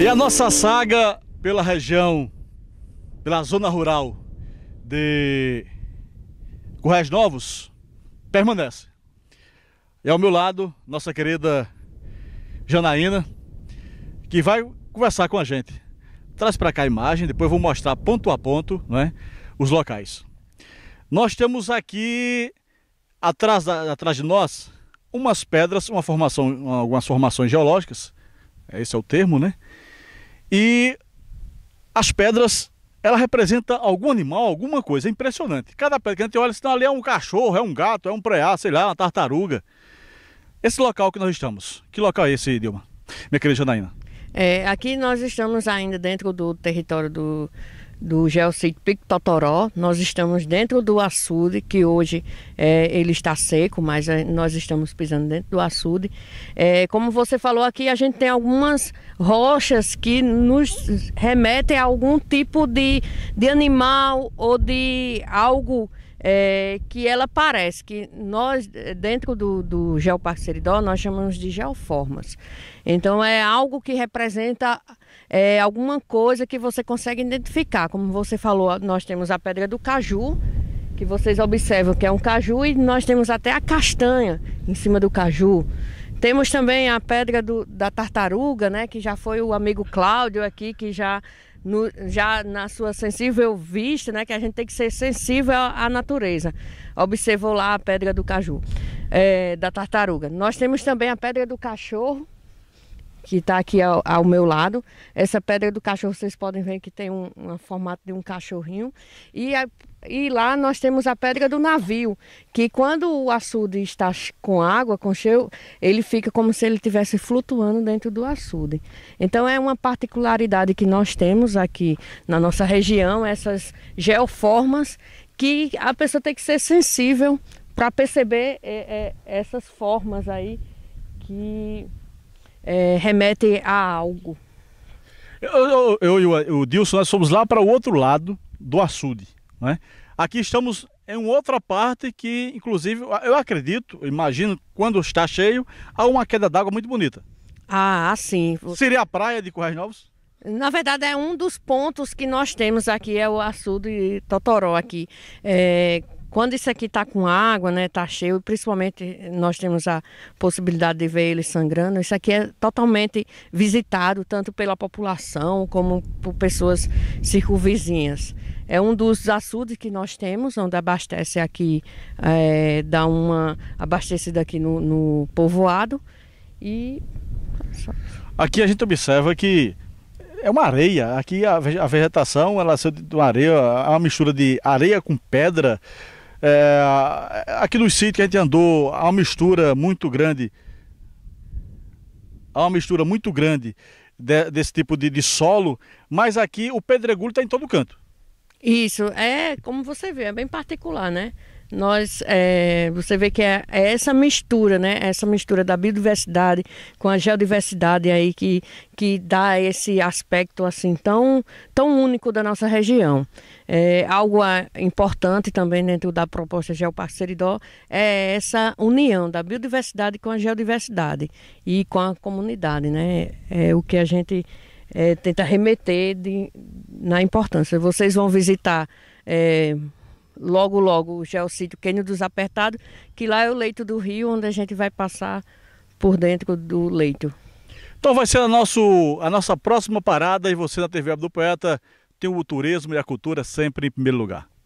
E a nossa saga pela região, pela zona rural de Correios Novos permanece. E ao meu lado, nossa querida Janaína, que vai conversar com a gente. Traz para cá a imagem, depois vou mostrar ponto a ponto né, os locais. Nós temos aqui, atrás, atrás de nós, umas pedras, uma formação, algumas formações geológicas, esse é o termo, né? E as pedras, ela representa algum animal, alguma coisa. É impressionante. Cada pedra que a gente olha, senão ali é um cachorro, é um gato, é um preá, sei lá, uma tartaruga. Esse local que nós estamos, que local é esse, Dilma? Minha querida Janaína. É, aqui nós estamos ainda dentro do território do do Geocito Pico Totoró. Nós estamos dentro do açude, que hoje é, ele está seco, mas é, nós estamos pisando dentro do açude. É, como você falou aqui, a gente tem algumas rochas que nos remetem a algum tipo de, de animal ou de algo é, que ela parece que nós, dentro do, do Geoparque Seridó, nós chamamos de geoformas. Então, é algo que representa é, alguma coisa que você consegue identificar. Como você falou, nós temos a pedra do caju, que vocês observam que é um caju, e nós temos até a castanha em cima do caju. Temos também a pedra do, da tartaruga, né, que já foi o amigo Cláudio aqui, que já no, já na sua sensível vista, né, que a gente tem que ser sensível à natureza. Observou lá a pedra do caju, é, da tartaruga. Nós temos também a pedra do cachorro, que está aqui ao, ao, meu lado. Essa pedra do cachorro, vocês podem ver que tem um, um formato de um cachorrinho. E a e lá nós temos a pedra do navio, que quando o açude está com água, com cheio, ele fica como se ele estivesse flutuando dentro do açude. Então é uma particularidade que nós temos aqui na nossa região, essas geoformas, que a pessoa tem que ser sensível para perceber é, é, essas formas aí que é, remetem a algo. Eu, eu, eu, eu, o Dilson, nós fomos lá para o outro lado do açude né? Aqui estamos em outra parte que, inclusive, eu acredito, imagino, quando está cheio, há uma queda d'água muito bonita. Ah, sim. Seria a praia de Corrais Novos? Na verdade, é um dos pontos que nós temos aqui, é o açude Totoró aqui. É, quando isso aqui está com água, né, está cheio, principalmente nós temos a possibilidade de ver ele sangrando, isso aqui é totalmente visitado, tanto pela população como por pessoas circunvizinhas. É um dos açudes que nós temos, onde abastece aqui, é, dá uma abastecida aqui no, no povoado. E. Aqui a gente observa que é uma areia. Aqui a vegetação ela é de uma areia, é uma mistura de areia com pedra. É, aqui nos sítios que a gente andou, há uma mistura muito grande. Há uma mistura muito grande de, desse tipo de, de solo, mas aqui o pedregulho está em todo canto. Isso, é como você vê, é bem particular, né? Nós, é, você vê que é, é, essa mistura, né? É essa mistura da biodiversidade com a geodiversidade aí que, que dá esse aspecto assim tão, tão único da nossa região. É, algo é, importante também dentro da proposta Geoparceiridó é essa união da biodiversidade com a geodiversidade e com a comunidade, né? É o que a gente é, tenta remeter de, na importância. Vocês vão visitar é, logo, logo o Geossítio Quênio dos Apertados, que lá é o leito do rio, onde a gente vai passar por dentro do leito. Então vai ser a, nosso, a nossa próxima parada e você na TV Web do Poeta tem o turismo e a cultura sempre em primeiro lugar.